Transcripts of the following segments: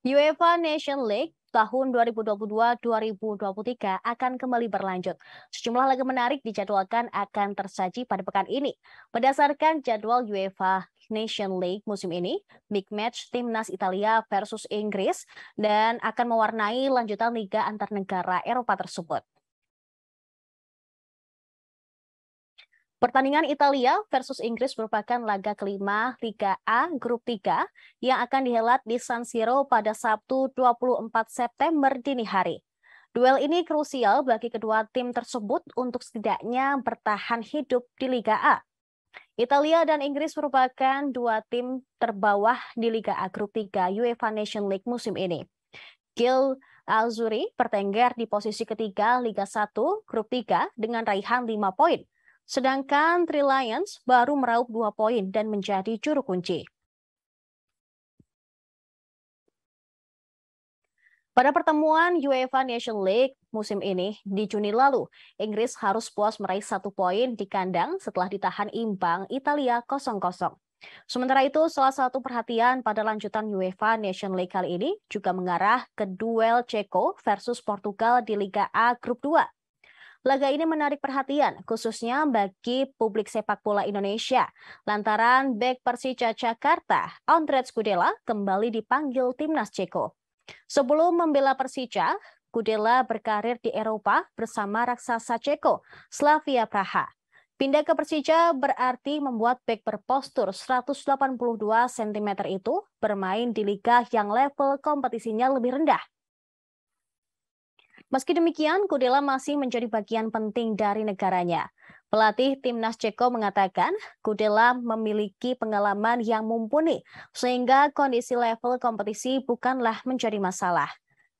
UEFA Nation League tahun 2022-2023 akan kembali berlanjut. Sejumlah laga menarik dijadwalkan akan tersaji pada pekan ini. Berdasarkan jadwal UEFA Nation League musim ini, big match timnas Italia versus Inggris dan akan mewarnai lanjutan liga antar negara Eropa tersebut. Pertandingan Italia versus Inggris merupakan laga kelima Liga A Grup 3 yang akan dihelat di San Siro pada Sabtu 24 September dini hari. Duel ini krusial bagi kedua tim tersebut untuk setidaknya bertahan hidup di Liga A. Italia dan Inggris merupakan dua tim terbawah di Liga A Grup 3 UEFA Nation League musim ini. Gil Azuri bertengger di posisi ketiga Liga 1 Grup 3 dengan raihan 5 poin Sedangkan Tri Lions baru meraup dua poin dan menjadi juru kunci. Pada pertemuan UEFA Nation League musim ini di Juni lalu, Inggris harus puas meraih satu poin di kandang setelah ditahan imbang Italia 0-0. Sementara itu, salah satu perhatian pada lanjutan UEFA Nation League kali ini juga mengarah ke duel Ceko versus Portugal di Liga A Grup 2. Laga ini menarik perhatian, khususnya bagi publik sepak bola Indonesia. Lantaran back Persija Jakarta, Andre Skudela kembali dipanggil timnas Ceko. Sebelum membela Persija, Kudela berkarir di Eropa bersama raksasa Ceko, Slavia Praha. Pindah ke Persija berarti membuat bek berpostur 182 cm itu bermain di liga yang level kompetisinya lebih rendah. Meski demikian, Kudela masih menjadi bagian penting dari negaranya. Pelatih Timnas Ceko mengatakan Kudela memiliki pengalaman yang mumpuni sehingga kondisi level kompetisi bukanlah menjadi masalah.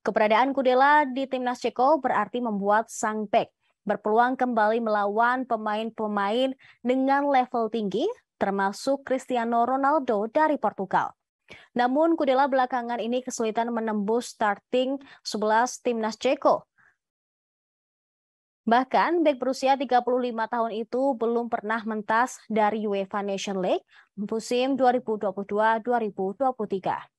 Keberadaan Kudela di Timnas Ceko berarti membuat sang bek berpeluang kembali melawan pemain-pemain dengan level tinggi termasuk Cristiano Ronaldo dari Portugal. Namun Kudela belakangan ini kesulitan menembus starting 11 timnas Ceko Bahkan bek berusia 35 tahun itu belum pernah mentas dari UEFA Nation League musim 2022-2023.